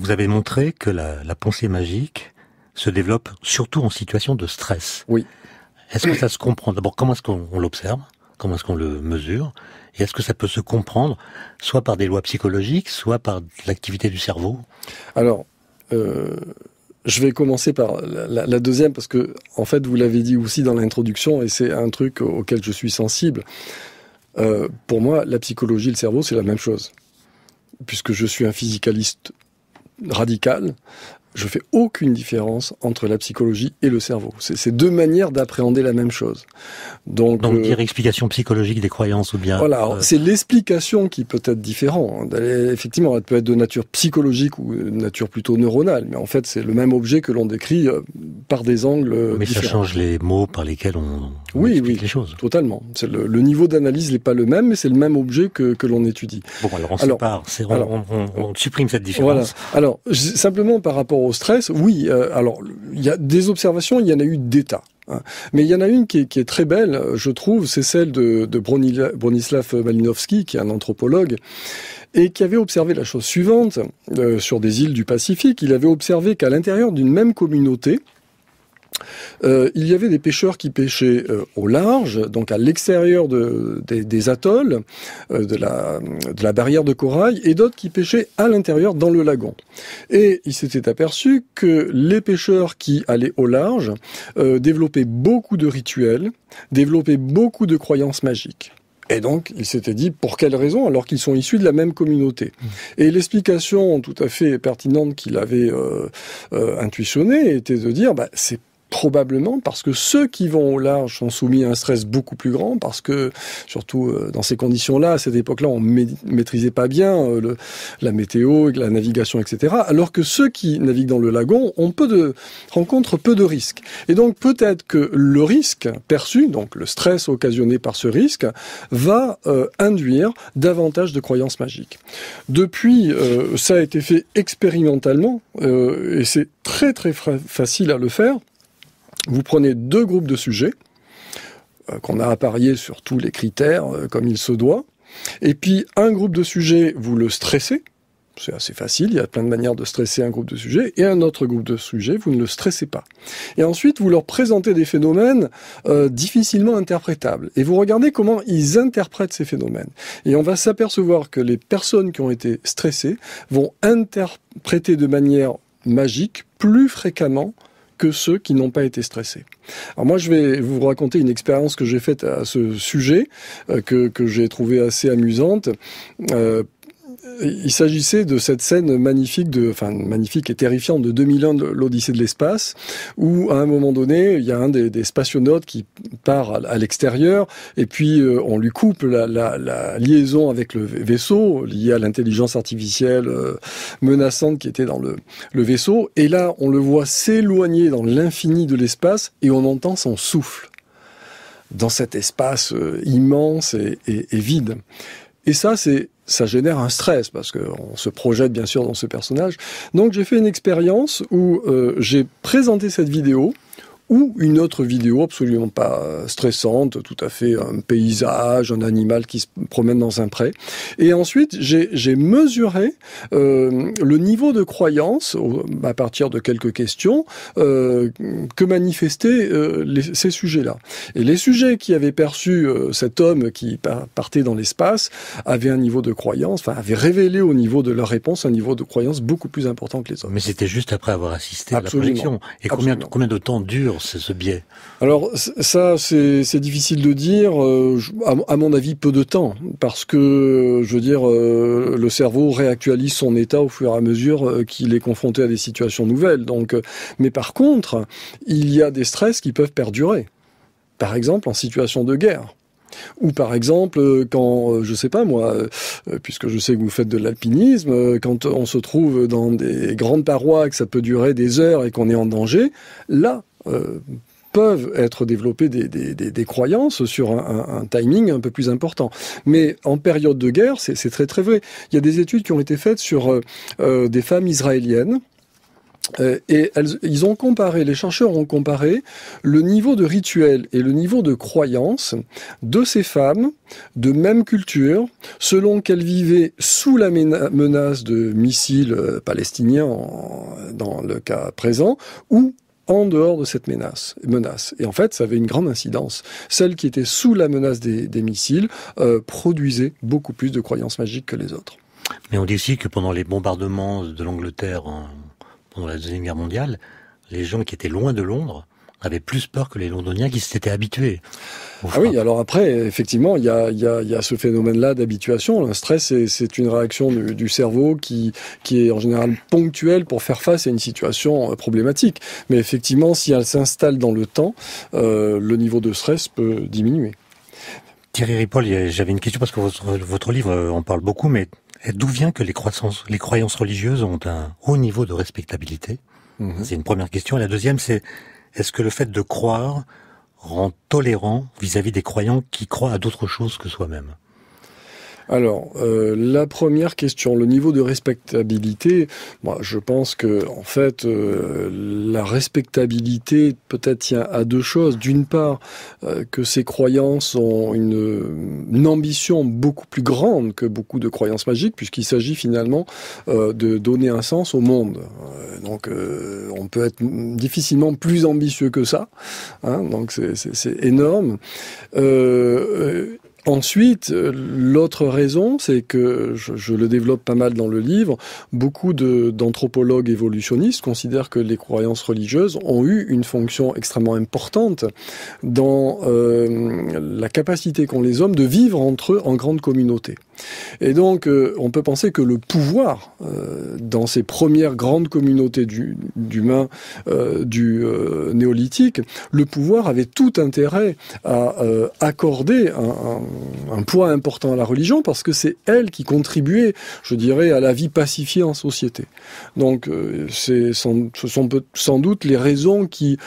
Speaker 1: vous avez montré que la pensée magique se développe surtout en situation de stress. Oui. Est-ce que ça se comprend D'abord, comment est-ce qu'on l'observe Comment est-ce qu'on le mesure Et est-ce que ça peut se comprendre soit par des lois psychologiques, soit par l'activité
Speaker 2: du cerveau Alors, euh, je vais commencer par la, deuxième parce que, en fait, vous l'avez dit aussi dans l'introduction, et c'est un truc auquel je suis sensible. Euh, pour moi, la psychologie et le cerveau, c'est la même chose. Puisque je suis un physicaliste radical, je fais aucune différence entre la psychologie et le cerveau. C'est deux manières d'appréhender la même chose. Donc, Donc euh, dire
Speaker 1: explication psychologique des croyances ou bien... Voilà, euh, c'est
Speaker 2: l'explication qui peut être différente. Effectivement, elle peut être de nature psychologique ou de nature plutôt neuronale, mais en fait c'est le même objet que l'on décrit euh, par des angles Mais ça change
Speaker 1: les mots par lesquels on,
Speaker 2: oui, choses. oui, les Totalement. Le, le niveau d'analyse n'est pas le même, mais c'est le même objet que, l'on étudie. Bon, alors on se sépare, on, on, supprime cette différence. Voilà. Alors, simplement par rapport au stress, oui, euh, alors il y a des observations, il y en a eu d'état. Hein. Mais il y en a une qui est, très belle, je trouve, c'est celle de, Bronislav Malinowski, qui est un anthropologue, et qui avait observé la chose suivante euh, sur des îles du Pacifique. Il avait observé qu'à l'intérieur d'une même communauté, euh, il y avait des pêcheurs qui pêchaient euh, au large, donc à l'extérieur des, atolls, euh, de, la, barrière de corail, et d'autres qui pêchaient à l'intérieur dans le lagon. Et il s'était aperçu que les pêcheurs qui allaient au large développaient beaucoup de rituels, développaient beaucoup de croyances magiques. Et donc, il s'était dit pour quelle raison, alors qu'ils sont issus de la même communauté. Mmh. Et l'explication tout à fait pertinente qu'il avait intuitionnée était de dire, bah, c'est Probablement parce que ceux qui vont au large sont soumis à un stress beaucoup plus grand, parce que surtout euh, dans ces conditions-là, à cette époque-là, on maîtrisait pas bien euh, la météo, la navigation, etc. Alors que ceux qui naviguent dans le lagon ont peu de, rencontrent peu de risques. Et donc peut-être que le risque perçu, donc le stress occasionné par ce risque, va euh, induire davantage de croyances magiques. Depuis, ça a été fait expérimentalement, et c'est très très facile à le faire vous prenez deux groupes de sujets euh, qu'on a appariés sur tous les critères euh, comme il se doit. Et puis un groupe de sujets, vous le stressez. C'est assez facile, il y a plein de manières de stresser un groupe de sujets. Et un autre groupe de sujets, vous ne le stressez pas. Et ensuite, vous leur présentez des phénomènes euh, difficilement interprétables. Et vous regardez comment ils interprètent ces phénomènes. Et on va s'apercevoir que les personnes qui ont été stressées vont interpréter de manière magique plus fréquemment que ceux qui n'ont pas été stressés. Alors moi, je vais vous raconter une expérience que j'ai faite à ce sujet, euh, que, que j'ai trouvée assez amusante. Euh, il s'agissait de cette scène magnifique, de, enfin magnifique et terrifiante de 2001, de l'Odyssée de l'espace, où à un moment donné, il y a un des, des spationautes qui part à, l'extérieur, et puis euh, on lui coupe la, liaison avec le vaisseau, liée à l'intelligence artificielle euh, menaçante qui était dans le, vaisseau, et là on le voit s'éloigner dans l'infini de l'espace, et on entend son souffle dans cet espace euh, immense et vide. Et ça, c'est ça génère un stress parce qu'on se projette bien sûr dans ce personnage. Donc j'ai fait une expérience où euh, j'ai présenté cette vidéo ou une autre vidéo absolument pas euh, stressante, tout à fait un paysage, un animal qui se promène dans un pré. Et ensuite, j'ai mesuré euh, le niveau de croyance à partir de quelques questions euh, que manifestaient euh, ces sujets-là. Et les sujets qui avaient perçu euh, cet homme qui partait dans l'espace avaient un niveau de croyance, enfin avaient révélé au niveau de leur réponse un niveau de croyance beaucoup plus important que les autres. Mais c'était juste après avoir assisté à la projection. Et combien, combien de temps dure ce biais Alors ça, c'est difficile de dire. Euh, à mon avis, peu de temps, parce que je veux dire, euh, le cerveau réactualise son état au fur et à mesure euh, qu'il est confronté à des situations nouvelles. Donc, mais par contre, il y a des stress qui peuvent perdurer. Par exemple, en situation de guerre. Ou par exemple, quand, je sais pas moi, puisque je sais que vous faites de l'alpinisme, quand on se trouve dans des grandes parois, que ça peut durer des heures et qu'on est en danger, là, euh, peuvent être développées des, croyances sur un, timing un peu plus important. Mais en période de guerre, c'est très très vrai. Il y a des études qui ont été faites sur euh, euh, des femmes israéliennes et ils ont comparé, les chercheurs ont comparé le niveau de rituel et le niveau de croyance de ces femmes de même culture, selon qu'elles vivaient sous la menace de missiles palestiniens dans le cas présent, ou en dehors de cette menace. menace. Et en fait, ça avait une grande incidence. Celles qui étaient sous la menace des, missiles euh, produisaient beaucoup plus de croyances magiques que les autres.
Speaker 1: Mais on dit aussi que pendant les bombardements de l'Angleterre, pendant la Deuxième Guerre mondiale, les gens qui étaient loin de Londres
Speaker 2: avait plus peur que les Londoniens qui s'étaient habitués. Ah oui, alors après, effectivement, il y a, y, a, y a, ce phénomène-là d'habituation. Le stress, c'est une réaction du, du, cerveau qui, qui est en général ponctuelle pour faire face à une situation euh, problématique. Mais effectivement, si elle s'installe dans le temps, euh, le niveau de stress peut diminuer.
Speaker 1: Thierry Ripoll, j'avais une question parce que votre, votre livre euh, en parle beaucoup, mais d'où vient que les, croissances, les croyances religieuses ont un haut niveau de respectabilité mhm. C'est une première question. Et la deuxième, c'est est-ce que le fait de croire rend tolérant vis-à-vis des croyants qui croient à d'autres choses que soi-même
Speaker 2: alors, euh, la première question, le niveau de respectabilité. Moi, je pense que, en fait, euh, la respectabilité peut-être tient à deux choses. D'une part, euh, que ces croyances ont une, ambition beaucoup plus grande que beaucoup de croyances magiques, puisqu'il s'agit finalement de donner un sens au monde. donc, on peut être difficilement plus ambitieux que ça. Hein. donc, c'est énorme. Ensuite, euh, l'autre raison, c'est que je, le développe pas mal dans le livre, beaucoup d'anthropologues évolutionnistes considèrent que les croyances religieuses ont eu une fonction extrêmement importante dans euh, la capacité qu'ont les hommes de vivre entre eux en grande communauté. Et donc, euh, on peut penser que le pouvoir euh, dans ces premières grandes communautés d'humains euh, du, néolithique, le pouvoir avait tout intérêt à accorder un, poids important à la religion parce que c'est elle qui contribuait, je dirais, à la vie pacifiée en société. Donc, c'est ce sont sans doute les raisons qui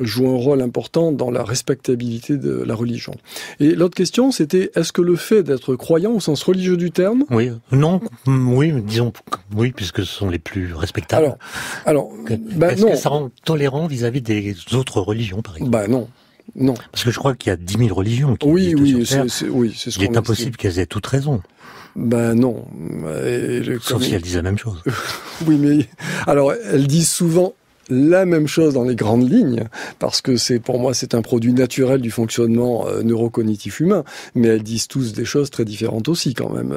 Speaker 2: jouent un rôle important dans la respectabilité de la religion. Et l'autre question, c'était est-ce que le fait d'être croyants au sens religieux du terme
Speaker 1: Oui, non, mm, oui, disons, oui, puisque ce sont les plus respectables. Alors, alors bah est-ce que ça rend tolérant vis-à-vis des autres religions, par exemple Bah non. Non. Parce que je crois qu'il y a 10 000 religions qui oui, oui, c'est,
Speaker 2: oui, c'est ce Il est impossible qu'elles aient toutes raison. Ben non. Sauf si elles disent la même chose. oui, mais alors elles disent souvent la même chose dans les grandes lignes, parce que c'est pour moi c'est un produit naturel du fonctionnement euh, neurocognitif humain, mais elles disent tous des choses très différentes aussi quand même.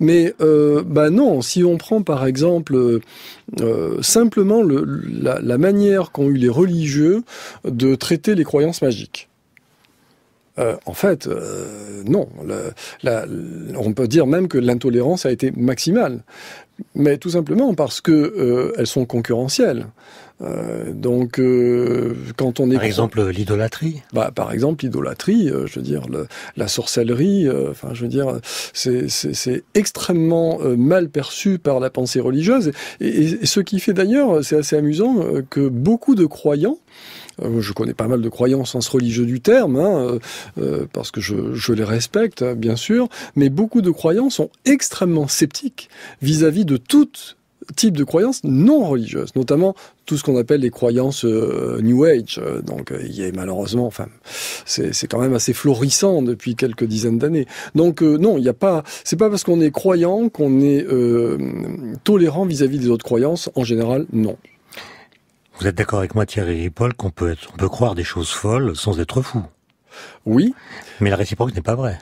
Speaker 2: Mais euh, bah non, si on prend par exemple euh, simplement le, la, la manière qu'ont eu les religieux de traiter les croyances magiques. Euh, en fait, euh, non. la, on peut dire même que l'intolérance a été maximale, mais tout simplement parce que euh, elles sont concurrentielles. donc, quand on est par exemple
Speaker 1: l'idolâtrie,
Speaker 2: bah, par exemple l'idolâtrie, je veux dire la sorcellerie, enfin je veux dire c'est extrêmement mal perçu par la pensée religieuse et, et ce qui fait d'ailleurs c'est assez amusant que beaucoup de croyants euh, je connais pas mal de croyances en ce religieux du terme, hein, euh, euh, parce que je, les respecte, hein, bien sûr, mais beaucoup de croyants sont extrêmement sceptiques vis-à-vis de tout type de croyances non religieuses, notamment tout ce qu'on appelle les croyances New Age. Donc, il y a malheureusement, enfin, c'est quand même assez florissant depuis quelques dizaines d'années. Donc, non, il n'y a pas. C'est pas parce qu'on est croyant qu'on est tolérant vis à -vis des autres croyances. En général, non.
Speaker 1: Vous êtes d'accord avec moi, Thierry Ripoll, qu'on peut, être, on peut croire des choses folles sans être fou Oui. Mais la réciproque n'est pas vraie.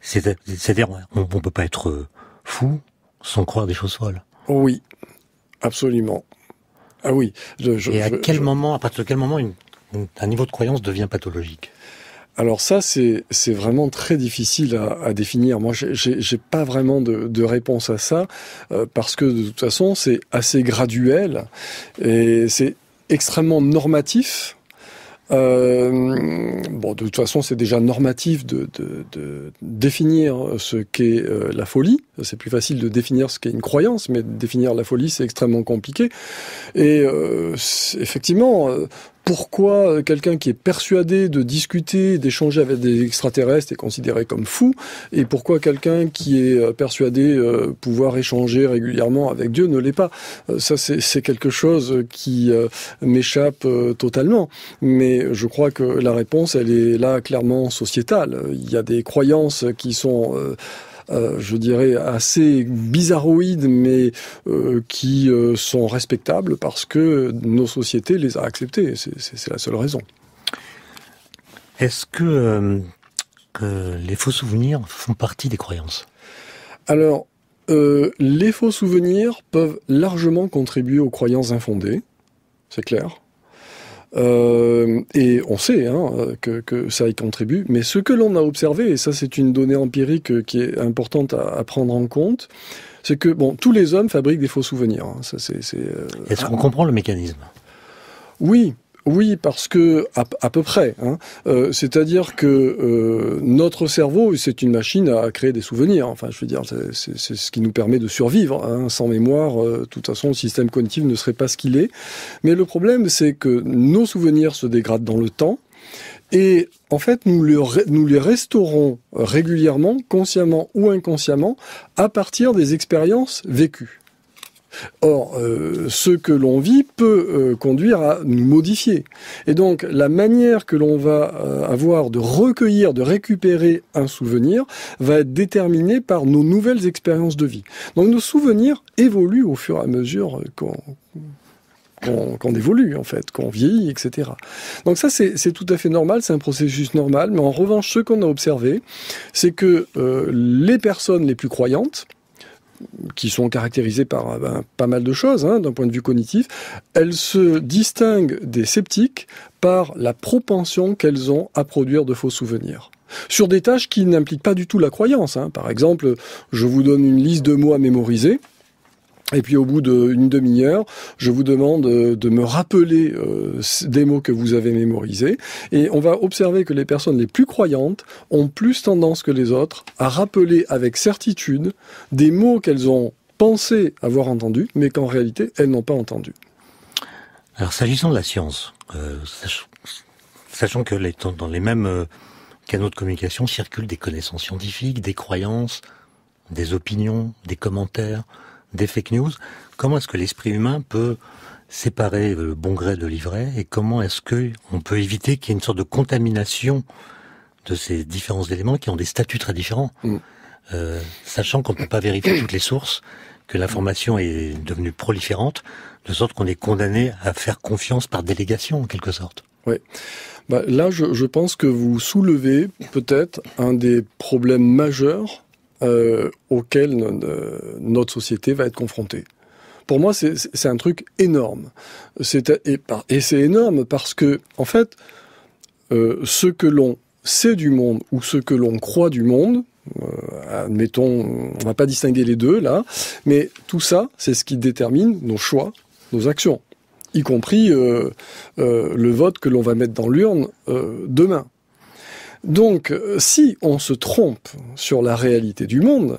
Speaker 1: C'est-à-dire, on ne peut pas être fou sans croire des choses folles.
Speaker 2: Oui, absolument. Ah oui. Et à quel moment, à partir de quel moment, une, un niveau de croyance devient pathologique alors ça, c'est vraiment très difficile à, définir. Moi, j'ai pas vraiment de, réponse à ça euh, parce que de toute façon, c'est assez graduel et c'est extrêmement normatif. Euh, bon, de toute façon, c'est déjà normatif de, définir ce qu'est euh, la folie. C'est plus facile de définir ce qu'est une croyance, mais définir la folie, c'est extrêmement compliqué. Et euh, effectivement, pourquoi euh, quelqu'un qui est persuadé de discuter, d'échanger avec des extraterrestres est considéré comme fou, et pourquoi quelqu'un qui est euh, persuadé euh, pouvoir échanger régulièrement avec Dieu ne l'est pas. ça, c'est quelque chose qui m'échappe totalement. Mais je crois que la réponse, elle est là clairement sociétale. Il y a des croyances qui sont euh, je dirais, assez bizarroïdes, mais euh, qui euh, sont respectables parce que nos sociétés les a acceptées. C'est la seule raison.
Speaker 1: Est-ce que, que
Speaker 2: les faux souvenirs font partie des croyances Alors, les faux souvenirs peuvent largement contribuer aux croyances infondées, c'est clair. Euh, et on sait hein, que, ça y contribue. Mais ce que l'on a observé, et ça c'est une donnée empirique euh, qui est importante à, prendre en compte, c'est que bon, tous les hommes fabriquent des faux souvenirs. Hein. c'est, c'est, euh, Est-ce qu'on comprend le mécanisme Oui, oui, parce que à, peu près. Hein. Euh, c'est-à-dire que euh, notre cerveau, c'est une machine à créer des souvenirs. Enfin, je veux dire, c'est ce qui nous permet de survivre. Hein, sans mémoire, euh, de toute façon, le système cognitif ne serait pas ce qu'il est. Mais le problème, c'est que nos souvenirs se dégradent dans le temps. Et en fait, nous, nous, les restaurons régulièrement, consciemment ou inconsciemment, à partir des expériences vécues. Or, euh, ce que l'on vit peut euh, conduire à nous modifier. Et donc, la manière que l'on va euh, avoir de recueillir, de récupérer un souvenir, va être déterminée par nos nouvelles expériences de vie. Donc, nos souvenirs évoluent au fur et à mesure qu'on évolue en fait, qu'on vieillit, etc. Donc ça c'est tout à fait normal, c'est un processus normal, mais en revanche ce qu'on a observé, c'est que les personnes les plus croyantes, qui sont caractérisées par euh, ben, pas mal de choses hein, d'un point de vue cognitif, elles se distinguent des sceptiques par la propension qu'elles ont à produire de faux souvenirs sur des tâches qui n'impliquent pas du tout la croyance. Hein. Par exemple, je vous donne une liste de mots à mémoriser. Et puis au bout d'une demi-heure, je vous demande euh, de me rappeler euh, des mots que vous avez mémorisés. Et on va observer que les personnes les plus croyantes ont plus tendance que les autres à rappeler avec certitude des mots qu'elles ont pensé avoir entendus, mais qu'en réalité, elles n'ont pas entendus.
Speaker 1: Alors s'agissant de la science, euh, sachant que dans les mêmes canaux de communication circulent des connaissances scientifiques, des croyances, des opinions, des commentaires des fake news, comment est-ce que l'esprit humain peut séparer le bon gré de l'ivraie et comment est-ce qu'on peut éviter qu'il y ait une sorte de contamination de ces différents éléments qui ont des statuts très différents, mm. euh, sachant qu'on ne peut pas vérifier toutes les sources, que l'information est devenue proliférante, de sorte qu'on est condamné à faire confiance par délégation en quelque sorte.
Speaker 2: Oui. Bah, là, je pense que vous soulevez peut-être un des problèmes majeurs euh, auquel euh, notre société va être confrontée. Pour moi, c'est un truc énorme. Et, c'est énorme parce que, en fait, euh, ce que l'on sait du monde ou ce que l'on croit du monde, admettons, on ne va pas distinguer les deux là, mais tout ça, c'est ce qui détermine nos choix, nos actions, y compris le vote que l'on va mettre dans l'urne demain. Donc, euh, si on se trompe sur la réalité du monde,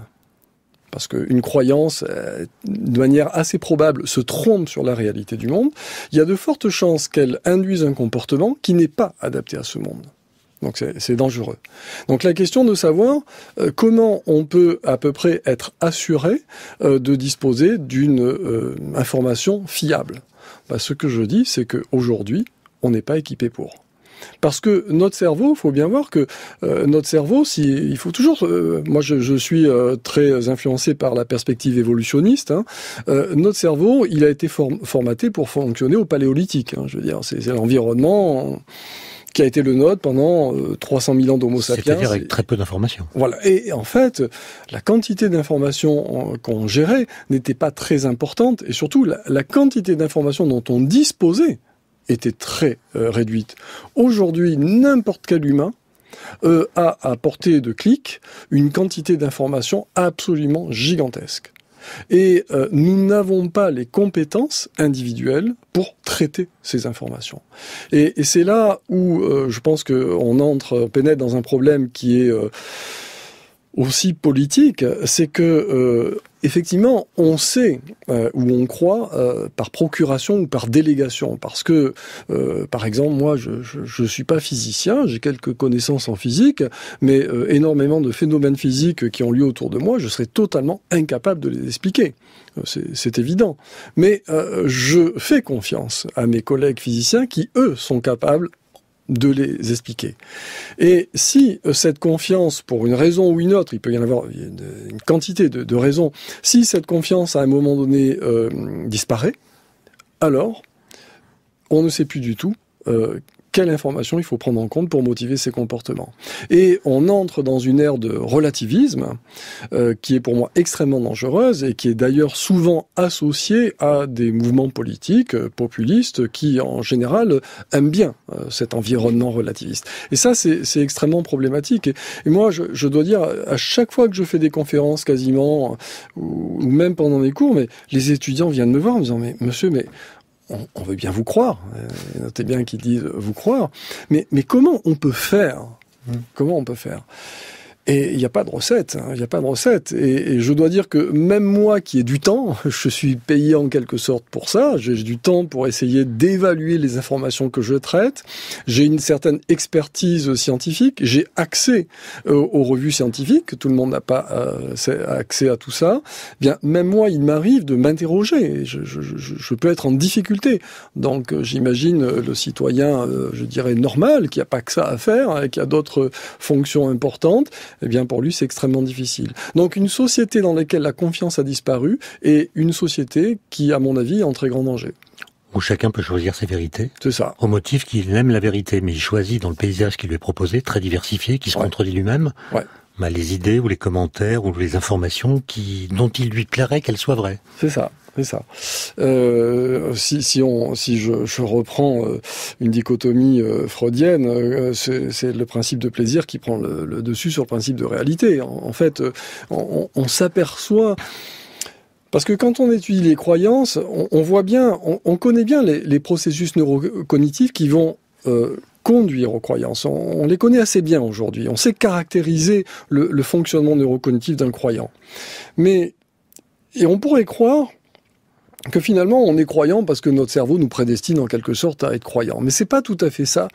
Speaker 2: parce qu'une croyance, euh, de manière assez probable, se trompe sur la réalité du monde, il y a de fortes chances qu'elle induise un comportement qui n'est pas adapté à ce monde. Donc c'est dangereux. Donc la question de savoir euh, comment on peut à peu près être assuré de disposer d'une information fiable. Bah, ce que je dis, c'est qu'aujourd'hui, on n'est pas équipé pour. Parce que notre cerveau, il faut bien voir que euh, notre cerveau, il faut toujours... Euh, moi, je, suis euh, très influencé par la perspective évolutionniste. Hein, notre cerveau, il a été formaté pour fonctionner au paléolithique. Hein, je veux dire, c'est l'environnement qui a été le nôtre pendant 300 000 ans d'Homo sapiens. C'est-à-dire avec
Speaker 1: très peu d'informations.
Speaker 2: Voilà. Et en fait, la quantité d'informations qu'on gérait n'était pas très importante, et surtout la quantité d'informations dont on disposait était très euh, réduite. Aujourd'hui, n'importe quel humain euh, a à portée de clic une quantité d'informations absolument gigantesque. Et euh, nous n'avons pas les compétences individuelles pour traiter ces informations. Et, et c'est là où je pense qu'on entre, pénètre dans un problème qui est aussi politique, c'est que euh, effectivement, on sait où euh, ou on croit euh, par procuration ou par délégation, parce que, par exemple, moi, je, je, suis pas physicien, j'ai quelques connaissances en physique, mais énormément de phénomènes physiques qui ont lieu autour de moi, je serais totalement incapable de les expliquer. C'est évident. Mais je fais confiance à mes collègues physiciens qui, eux, sont capables de les expliquer. Et si euh, cette confiance, pour une raison ou une autre, il peut y en avoir une, quantité de, raisons, si cette confiance à un moment donné euh, disparaît, alors on ne sait plus du tout euh, quelle information il faut prendre en compte pour motiver ses comportements. Et on entre dans une ère de relativisme euh, qui est pour moi extrêmement dangereuse et qui est d'ailleurs souvent associée à des mouvements politiques euh, populistes qui en général aiment bien euh, cet environnement relativiste. Et ça c'est extrêmement problématique. Et, moi je, dois dire à chaque fois que je fais des conférences quasiment ou, même pendant mes cours, mais les étudiants viennent me voir en me disant mais monsieur mais on, veut bien vous croire. Euh, notez bien qu'ils disent vous croire. mais comment on peut faire mmh. Comment on peut faire et il n'y a pas de recette, hein, il n'y a pas de recette. Et, je dois dire que même moi qui ai du temps, je suis payé en quelque sorte pour ça, j'ai du temps pour essayer d'évaluer les informations que je traite, j'ai une certaine expertise scientifique, j'ai accès euh, aux revues scientifiques, tout le monde n'a pas euh, accès à tout ça. Eh bien, même moi, il m'arrive de m'interroger, je, peux être en difficulté. Donc euh, j'imagine le citoyen, je dirais, normal, qui n'a pas que ça à faire, hein, et qui a d'autres fonctions importantes eh bien pour lui c'est extrêmement difficile. Donc une société dans laquelle la confiance a disparu est une société qui, à mon avis, est en très grand danger
Speaker 1: où chacun peut choisir ses vérités. C'est ça. Au motif qu'il aime la vérité, mais il choisit dans le paysage qui lui est proposé, très diversifié, qui se contredit lui-même. Ouais. Bah, les idées ou les commentaires ou les informations qui, dont il lui plairait qu'elles soient vraies.
Speaker 2: C'est ça. C'est ça. Euh, si, si, on, si je, je reprends euh, une dichotomie euh, freudienne, c'est le principe de plaisir qui prend le, dessus sur le principe de réalité. En, fait, on, s'aperçoit... Parce que quand on étudie les croyances, on, voit bien, on, connaît bien les, les, processus neurocognitifs qui vont conduire aux croyances. On, les connaît assez bien aujourd'hui. On sait caractériser le, le fonctionnement neurocognitif d'un croyant. Mais, et on pourrait croire que finalement on est croyant parce que notre cerveau nous prédestine en quelque sorte à être croyant. Mais c'est pas tout à fait ça.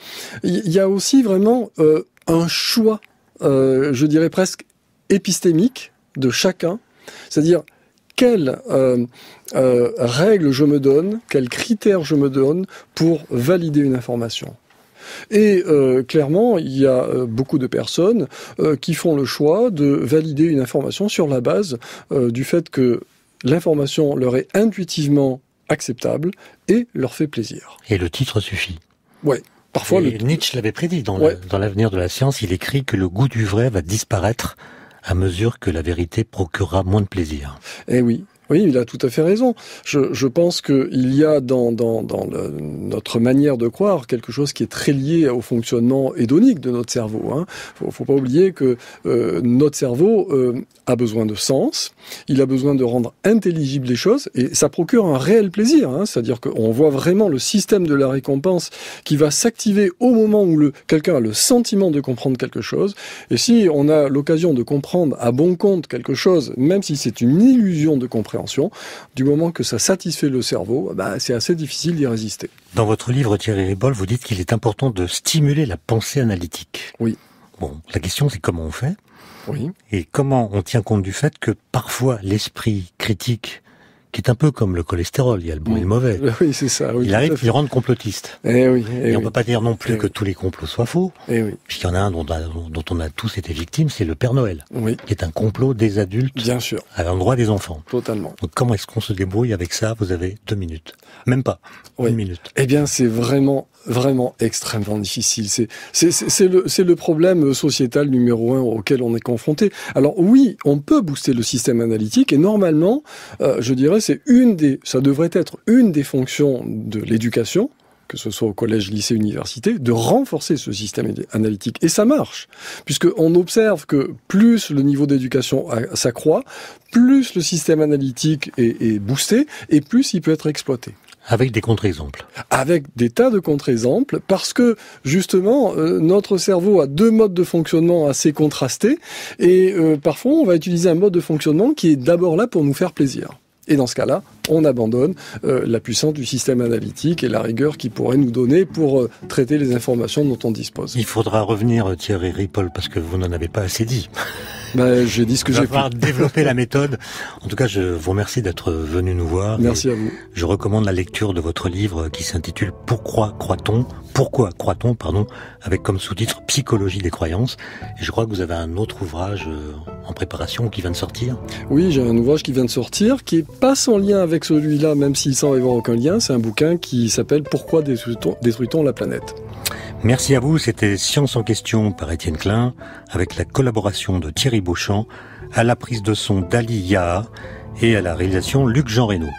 Speaker 2: Il y a aussi vraiment euh, un choix, euh, je dirais presque épistémique de chacun, c'est-à-dire quelles euh, règles je me donne, quels critères je me donne pour valider une information. Et clairement, il y a beaucoup de personnes qui font le choix de valider une information sur la base du fait que l'information leur est intuitivement acceptable et leur fait plaisir.
Speaker 1: Et le titre suffit.
Speaker 2: Oui. Parfois, le...
Speaker 1: Nietzsche l'avait prédit dans l'avenir de la science. Il écrit que le goût du vrai va disparaître à mesure que la vérité procurera moins de plaisir.
Speaker 2: Eh oui, oui, il a tout à fait raison. Je, je pense qu'il y a dans, dans, dans notre manière de croire quelque chose qui est très lié au fonctionnement hédonique de notre cerveau. Il hein. ne faut, faut, pas oublier que euh, notre cerveau euh, a besoin de sens, il a besoin de rendre intelligible les choses, et ça procure un réel plaisir. Hein. C'est-à-dire qu'on voit vraiment le système de la récompense qui va s'activer au moment où le, quelqu'un a le sentiment de comprendre quelque chose. Et si on a l'occasion de comprendre à bon compte quelque chose, même si c'est une illusion de comprendre, du moment que ça satisfait le cerveau, bah, c'est assez difficile d'y résister.
Speaker 1: Dans votre livre, Thierry Ribol, vous dites qu'il est important de stimuler la pensée analytique. Oui. Bon, la question c'est comment on fait oui. Et comment on tient compte du fait que parfois l'esprit critique qui est un peu comme le cholestérol, il y a le bon et le mm. mauvais. Oui, c'est ça. il arrive qu'il rende complotiste. Eh oui, eh et on ne peut pas dire non plus eh que tous les complots soient faux. Puisqu'il y en a un dont, on a tous été victimes, c'est le Père Noël, qui est un complot des adultes Bien sûr. à l'endroit des enfants. Totalement. Donc comment est-ce qu'on se débrouille
Speaker 2: avec ça Vous avez deux minutes. Même pas. Une minute. Eh bien, c'est vraiment vraiment extrêmement difficile. C'est le, le problème sociétal numéro un auquel on est confronté. Alors oui, on peut booster le système analytique et normalement, euh, je dirais, ça, devrait être une des fonctions de l'éducation, que ce soit au collège, lycée, université, de renforcer ce système analytique. Et ça marche, puisqu'on observe que plus le niveau d'éducation s'accroît, plus le système analytique est, boosté, et plus il peut être exploité. Avec des contre-exemples. Avec des tas de contre-exemples, parce que justement, euh, notre cerveau a deux modes de fonctionnement assez contrastés, et euh, parfois on va utiliser un mode de fonctionnement qui est d'abord là pour nous faire plaisir. Et dans ce cas-là, on abandonne euh, la puissance du système analytique et la rigueur qu'il pourrait nous donner pour euh, traiter les informations dont on dispose.
Speaker 1: Il faudra revenir, euh, Thierry Ripoll, parce que vous n'en avez pas assez dit. Ben, j'ai dit ce que j'ai pu. développer la méthode. En tout cas, je vous remercie d'être venu nous voir. Merci à vous. Je recommande la lecture de votre livre qui s'intitule Pourquoi croit-on Pourquoi croit-on Pardon, avec comme sous-titre Psychologie des croyances. je crois que vous avez un autre ouvrage
Speaker 2: en préparation qui vient de sortir. Oui, j'ai un ouvrage qui vient de sortir qui est pas sans lien avec celui-là, même s'il y avoir aucun lien, c'est un bouquin qui s'appelle Pourquoi détruit-on la planète
Speaker 1: Merci à vous, c'était Science en question par Étienne Klein, avec la collaboration de Thierry Beauchamp, à la prise de son Dali Yaha et à la réalisation Luc Jean Reynaud.